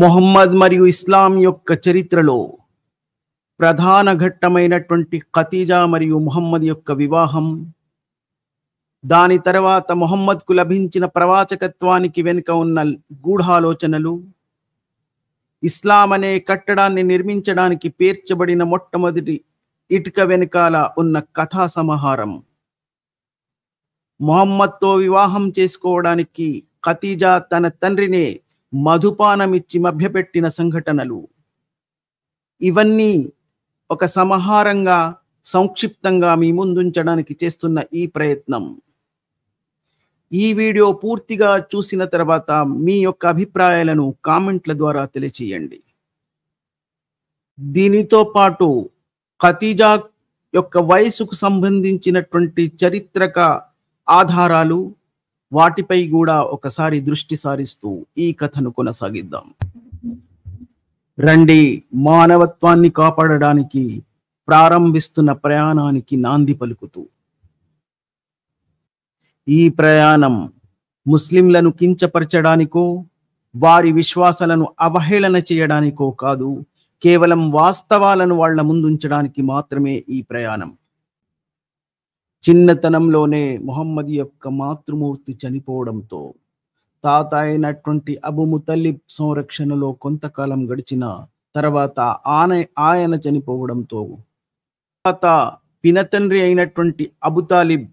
మొహమ్మద్ మరియు ఇస్లాం యొక్క చరిత్రలో ప్రధాన ఘట్టమైనటువంటి ఖతీజా మరియు మొహమ్మద్ యొక్క వివాహం దాని తర్వాత మొహమ్మద్కు లభించిన ప్రవాచకత్వానికి వెనుక ఉన్న గూఢాలోచనలు ఇస్లాం అనే కట్టడాన్ని నిర్మించడానికి పేర్చబడిన మొట్టమొదటి ఇటుక వెనుకాల ఉన్న కథా సమాహారం మొహమ్మద్తో వివాహం చేసుకోవడానికి ఖతీజా తన తండ్రినే మధుపానమిచ్చి మభ్యపెట్టిన సంఘటనలు ఇవన్నీ ఒక సమహారంగా సంక్షిప్తంగా మీ ముందుంచడానికి చేస్తున్న ఈ ప్రయత్నం ఈ వీడియో పూర్తిగా చూసిన తర్వాత మీ యొక్క అభిప్రాయాలను కామెంట్ల ద్వారా తెలియచేయండి దీనితో పాటు ఖతీజా యొక్క వయసుకు సంబంధించినటువంటి చరిత్రక ఆధారాలు వాటిపై కూడా ఒకసారి దృష్టి సారిస్తూ ఈ కథను కొనసాగిద్దాం రండి మానవత్వాన్ని కాపాడడానికి ప్రారంభిస్తున్న ప్రయాణానికి నాంది పలుకుతూ ఈ ప్రయాణం ముస్లింలను కించపరచడానికో వారి విశ్వాసాలను అవహేళన చేయడానికో కాదు కేవలం వాస్తవాలను వాళ్ల ముందుంచడానికి మాత్రమే ఈ ప్రయాణం చిన్నతనంలోనే మొహమ్మద్ యొక్క మాతృమూర్తి చనిపోవడంతో తాత అయినటువంటి అబు ముతల్లిబ్ సంరక్షణలో కొంతకాలం గడిచిన తర్వాత ఆన ఆయన చనిపోవడంతో తాత పినతండ్రి అయినటువంటి అబుతాలిబ్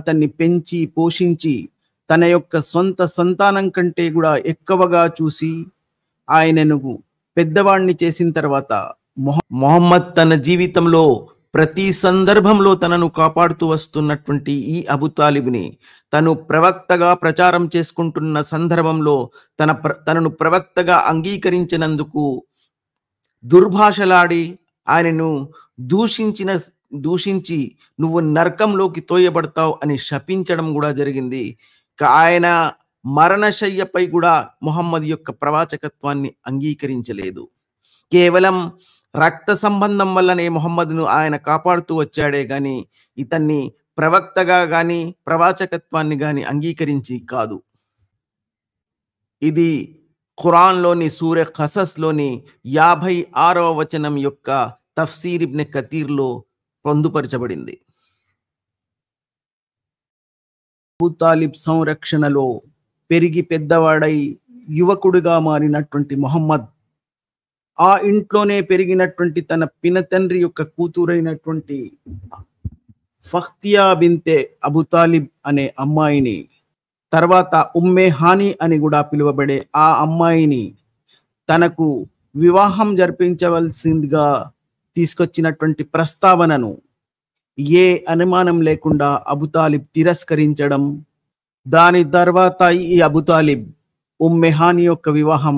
అతన్ని పెంచి పోషించి తన యొక్క సొంత సంతానం కంటే కూడా ఎక్కువగా చూసి ఆయనను పెద్దవాణ్ణి చేసిన తర్వాత మొహమ్మద్ తన జీవితంలో ప్రతి సందర్భంలో తనను కాపాడుతూ వస్తున్నటువంటి ఈ అబుతాలిబ్ని తను ప్రవక్తగా ప్రచారం చేసుకుంటున్న సందర్భంలో తన తనను ప్రవక్తగా అంగీకరించినందుకు దుర్భాషలాడి ఆయనను దూషించిన దూషించి నువ్వు నరకంలోకి తోయబడతావు అని శపించడం కూడా జరిగింది ఆయన మరణశయ్యపై కూడా మొహమ్మద్ యొక్క ప్రవాచకత్వాన్ని అంగీకరించలేదు కేవలం రక్త సంబంధం వల్లనే మొహమ్మద్ను ఆయన కాపాడుతూ వచ్చాడే గాని ఇతన్ని ప్రవక్తగా గాని ప్రవాచకత్వాన్ని గాని అంగీకరించి కాదు ఇది ఖురాన్లోని సూర్య ఖసస్లోని యాభై ఆరవ వచనం యొక్క తఫ్సీర్ ఇబ్నె కతీర్లో పొందుపరచబడింది అబూతాలిబ్ సంరక్షణలో పెరిగి పెద్దవాడై యువకుడుగా మారినటువంటి మొహమ్మద్ ఆ ఇంట్లోనే పెరిగినటువంటి తన పినతండ్రి యొక్క కూతురైనటువంటి ఫఖ్తియా బింతే అబుతాలిబ్ అనే అమ్మాయిని తర్వాత ఉమ్మే హాని అని కూడా పిలువబడే ఆ అమ్మాయిని తనకు వివాహం జరిపించవలసిందిగా తీసుకొచ్చినటువంటి ప్రస్తావనను ఏ అనుమానం లేకుండా అబుతాలిబ్ తిరస్కరించడం దాని తర్వాత ఈ అబుతాలిబ్ ఉమ్మెహాని యొక్క వివాహం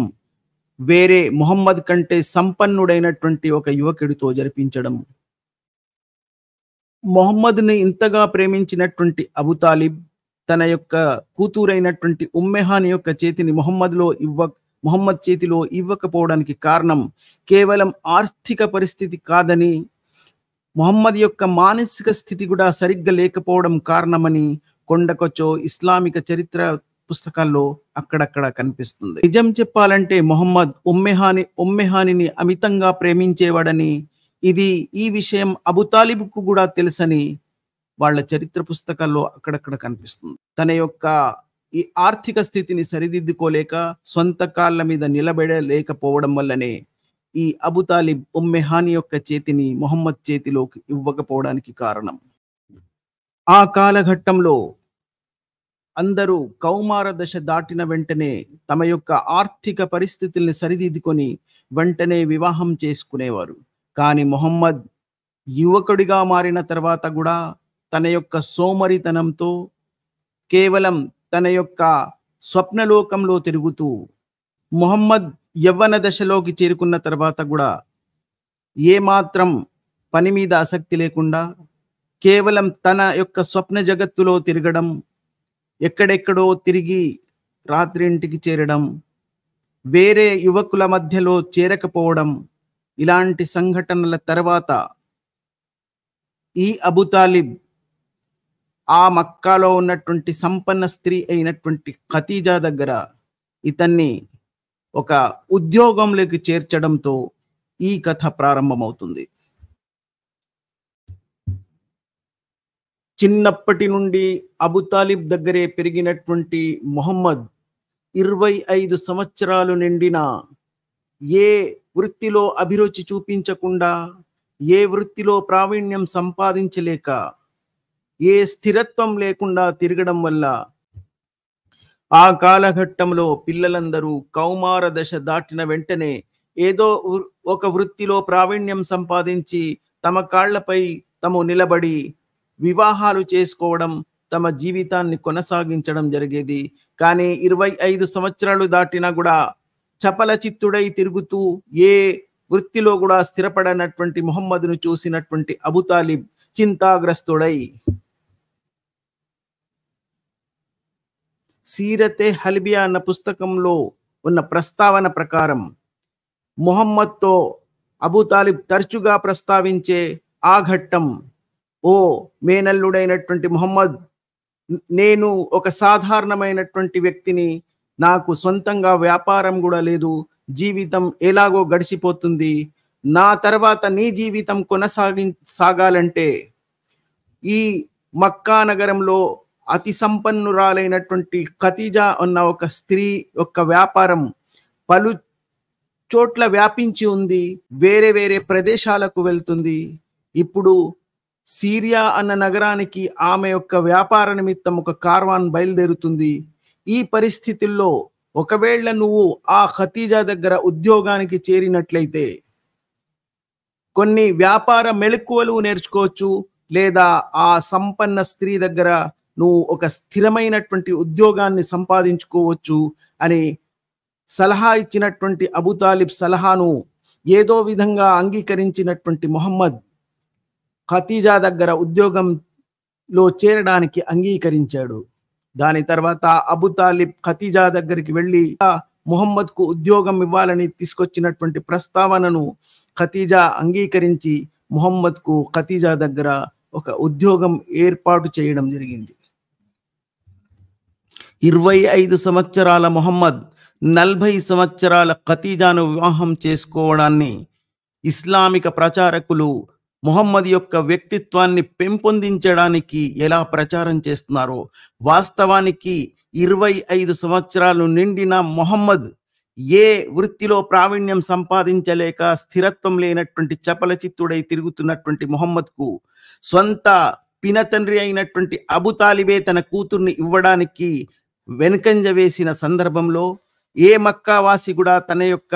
వేరే మొహమ్మద్ కంటే సంపన్నుడైనటువంటి ఒక యువకుడితో జరిపించడం మొహమ్మద్ని ఇంతగా ప్రేమించినటువంటి అబుతాలిబ్ తన యొక్క కూతురైనటువంటి ఉమ్మెహాన్ యొక్క చేతిని మొహమ్మద్లో ఇవ్వ మొహమ్మద్ చేతిలో ఇవ్వకపోవడానికి కారణం కేవలం ఆర్థిక పరిస్థితి కాదని మొహమ్మద్ యొక్క మానసిక స్థితి కూడా సరిగ్గా లేకపోవడం కారణమని కొండకొచ్చో ఇస్లామిక చరిత్ర పుస్తకాల్లో అక్కడక్కడ కనిపిస్తుంది నిజం చెప్పాలంటే మొహమ్మద్ ఉమ్మెహాని ఉమ్మెహానిని అమితంగా ప్రేమించేవాడని ఇది ఈ విషయం అబుతాలిబ్కు కూడా తెలుసని వాళ్ళ చరిత్ర పుస్తకాల్లో అక్కడక్కడ కనిపిస్తుంది తన యొక్క ఈ ఆర్థిక స్థితిని సరిదిద్దుకోలేక సొంత కాళ్ళ మీద నిలబడలేకపోవడం వల్లనే ఈ అబుతాలిబ్ ఉమ్మెహాని యొక్క చేతిని మొహమ్మద్ చేతిలోకి ఇవ్వకపోవడానికి కారణం ఆ కాలఘట్టంలో అందరూ కౌమార దశ దాటిన వెంటనే తమ యొక్క ఆర్థిక పరిస్థితుల్ని సరిదిద్దుకొని వెంటనే వివాహం చేసుకునేవారు కానీ మొహమ్మద్ యువకుడిగా మారిన తర్వాత కూడా తన యొక్క సోమరితనంతో కేవలం తన యొక్క స్వప్నలోకంలో తిరుగుతూ మొహమ్మద్ యవ్వన దశలోకి చేరుకున్న తర్వాత కూడా ఏమాత్రం పని మీద ఆసక్తి లేకుండా కేవలం తన యొక్క స్వప్న జగత్తులో తిరగడం ఎక్కడెక్కడో తిరిగి రాత్రి ఇంటికి చేరడం వేరే యువకుల మధ్యలో చేరకపోవడం ఇలాంటి సంఘటనల తర్వాత ఈ అబుతాలిబ్ ఆ మక్కాలో ఉన్నటువంటి సంపన్న స్త్రీ అయినటువంటి ఖతీజా దగ్గర ఇతన్ని ఒక ఉద్యోగంలోకి చేర్చడంతో ఈ కథ ప్రారంభమవుతుంది చిన్నప్పటి నుండి అబుతాలిబ్ దగ్గరే పెరిగినటువంటి మొహమ్మద్ ఇరవై ఐదు సంవత్సరాలు నిండిన ఏ వృత్తిలో అభిరుచి చూపించకుండా ఏ వృత్తిలో ప్రావీణ్యం సంపాదించలేక ఏ స్థిరత్వం లేకుండా తిరగడం వల్ల ఆ కాలఘట్టంలో పిల్లలందరూ కౌమార దశ దాటిన వెంటనే ఏదో ఒక వృత్తిలో ప్రావీణ్యం సంపాదించి తమ కాళ్లపై తము నిలబడి వివాహాలు చేసుకోవడం తమ జీవితాన్ని కొనసాగించడం జరిగేది కానీ ఇరవై ఐదు సంవత్సరాలు దాటినా కూడా చపల చిత్తుడై తిరుగుతూ ఏ వృత్తిలో కూడా స్థిరపడనటువంటి మొహమ్మద్ను చూసినటువంటి అబుతాలిబ్ చింతాగ్రస్తుడై సీరతే హల్బియా అన్న పుస్తకంలో ఉన్న ప్రస్తావన ప్రకారం మొహమ్మద్తో అబుతాలిబ్ తరచుగా ప్రస్తావించే ఆ ఘట్టం ఓ మేనల్లుడైనటువంటి మొహమ్మద్ నేను ఒక సాధారణమైనటువంటి వ్యక్తిని నాకు సొంతంగా వ్యాపారం కూడా లేదు జీవితం ఎలాగో గడిచిపోతుంది నా తర్వాత నీ జీవితం కొనసాగి సాగాలంటే ఈ మక్కా నగరంలో అతి సంపన్నురాలైనటువంటి ఖతీజా ఉన్న ఒక స్త్రీ యొక్క వ్యాపారం పలు చోట్ల వ్యాపించి ఉంది వేరే వేరే ప్రదేశాలకు వెళ్తుంది ఇప్పుడు సిరియా అన్న నగరానికి ఆమె యొక్క వ్యాపార నిమిత్తం ఒక కార్వాన్ బయలుదేరుతుంది ఈ పరిస్థితుల్లో ఒకవేళ నువ్వు ఆ ఖతీజా దగ్గర ఉద్యోగానికి చేరినట్లయితే కొన్ని వ్యాపార మెళుకువలు నేర్చుకోవచ్చు లేదా ఆ సంపన్న స్త్రీ దగ్గర నువ్వు ఒక స్థిరమైనటువంటి ఉద్యోగాన్ని సంపాదించుకోవచ్చు అని సలహా ఇచ్చినటువంటి అబుతాలిబ్ సలహాను ఏదో విధంగా అంగీకరించినటువంటి మొహమ్మద్ ఖతీజా దగ్గర ఉద్యోగంలో చేరడానికి అంగీకరించాడు దాని తర్వాత అబు తాలిబ్ ఖతీజా దగ్గరికి వెళ్ళి మొహమ్మద్ కు ఉద్యోగం ఇవ్వాలని తీసుకొచ్చినటువంటి ప్రస్తావనను ఖతీజా అంగీకరించి ముహమ్మద్ కు ఖతీజా దగ్గర ఒక ఉద్యోగం ఏర్పాటు చేయడం జరిగింది ఇరవై ఐదు సంవత్సరాల మొహమ్మద్ నలభై సంవత్సరాల ఖతీజాను వివాహం చేసుకోవడాన్ని ఇస్లామిక ప్రచారకులు మొహమ్మద్ యొక్క వ్యక్తిత్వాన్ని పెంపొందించడానికి ఎలా ప్రచారం చేస్తున్నారో వాస్తవానికి ఇరవై ఐదు సంవత్సరాలు నిండిన మొహమ్మద్ ఏ వృత్తిలో ప్రావీణ్యం సంపాదించలేక స్థిరత్వం లేనటువంటి చపల చిత్తుడై తిరుగుతున్నటువంటి మొహమ్మద్కు సొంత పినతండ్రి అయినటువంటి అబుతాలిబే తన కూతుర్ని ఇవ్వడానికి వెనుకంజ వేసిన సందర్భంలో ఏ మక్కావాసి కూడా తన యొక్క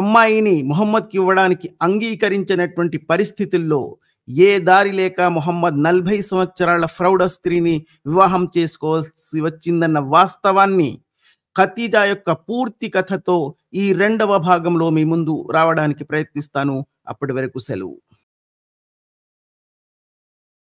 అమ్మాయిని మొహమ్మద్కి ఇవ్వడానికి అంగీకరించినటువంటి పరిస్థితుల్లో ఏ దారి లేక మొహమ్మద్ నలభై సంవత్సరాల ఫ్రౌడ స్త్రీని వివాహం చేసుకోవాల్సి వచ్చిందన్న వాస్తవాన్ని ఖతీజా యొక్క పూర్తి కథతో ఈ రెండవ భాగంలో మీ ముందు రావడానికి ప్రయత్నిస్తాను అప్పటి వరకు సెలవు